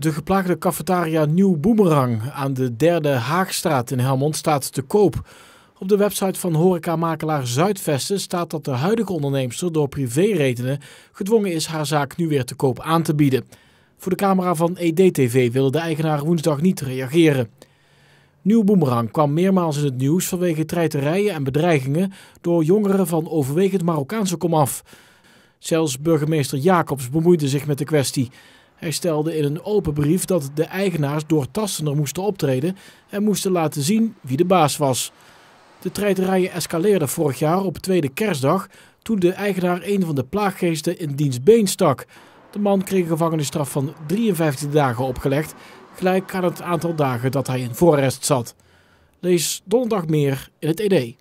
De geplaagde cafetaria Nieuw Boemerang aan de derde Haagstraat in Helmond staat te koop. Op de website van horecamakelaar Zuidvesten staat dat de huidige onderneemster door privéredenen gedwongen is haar zaak nu weer te koop aan te bieden. Voor de camera van EDTV wilde de eigenaar woensdag niet reageren. Nieuw Boemerang kwam meermaals in het nieuws vanwege treiterijen en bedreigingen door jongeren van overwegend Marokkaanse komaf. Zelfs burgemeester Jacobs bemoeide zich met de kwestie. Hij stelde in een open brief dat de eigenaars doortastender moesten optreden en moesten laten zien wie de baas was. De treiterijen escaleerden vorig jaar op tweede kerstdag toen de eigenaar een van de plaaggeesten in diens been stak. De man kreeg een gevangenisstraf van 53 dagen opgelegd, gelijk aan het aantal dagen dat hij in voorrest zat. Lees donderdag meer in het ED.